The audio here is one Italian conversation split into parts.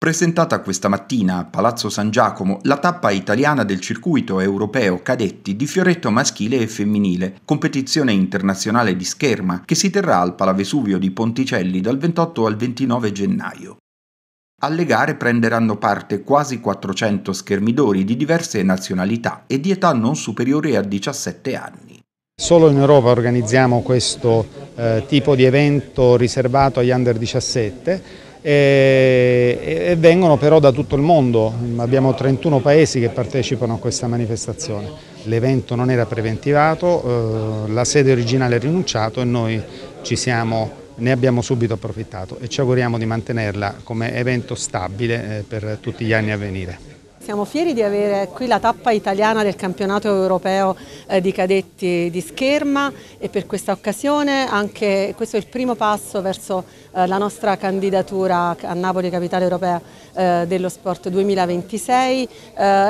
Presentata questa mattina a Palazzo San Giacomo la tappa italiana del circuito europeo cadetti di fioretto maschile e femminile, competizione internazionale di scherma che si terrà al Palavesuvio di Ponticelli dal 28 al 29 gennaio. Alle gare prenderanno parte quasi 400 schermidori di diverse nazionalità e di età non superiore a 17 anni. Solo in Europa organizziamo questo eh, tipo di evento riservato agli under 17 e, vengono però da tutto il mondo, abbiamo 31 paesi che partecipano a questa manifestazione. L'evento non era preventivato, eh, la sede originale è rinunciato e noi siamo, ne abbiamo subito approfittato e ci auguriamo di mantenerla come evento stabile eh, per tutti gli anni a venire. Siamo fieri di avere qui la tappa italiana del campionato europeo eh, di cadetti di scherma e per questa occasione anche questo è il primo passo verso eh, la nostra candidatura a Napoli Capitale Europea eh, dello Sport 2026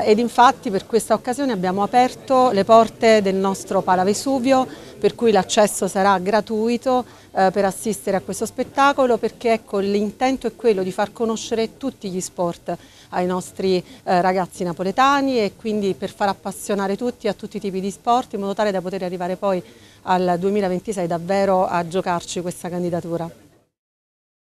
ed infatti per questa occasione abbiamo aperto le porte del nostro Pala Vesuvio per cui l'accesso sarà gratuito eh, per assistere a questo spettacolo perché ecco, l'intento è quello di far conoscere tutti gli sport ai nostri eh, ragazzi napoletani e quindi per far appassionare tutti a tutti i tipi di sport in modo tale da poter arrivare poi al 2026 davvero a giocarci questa candidatura.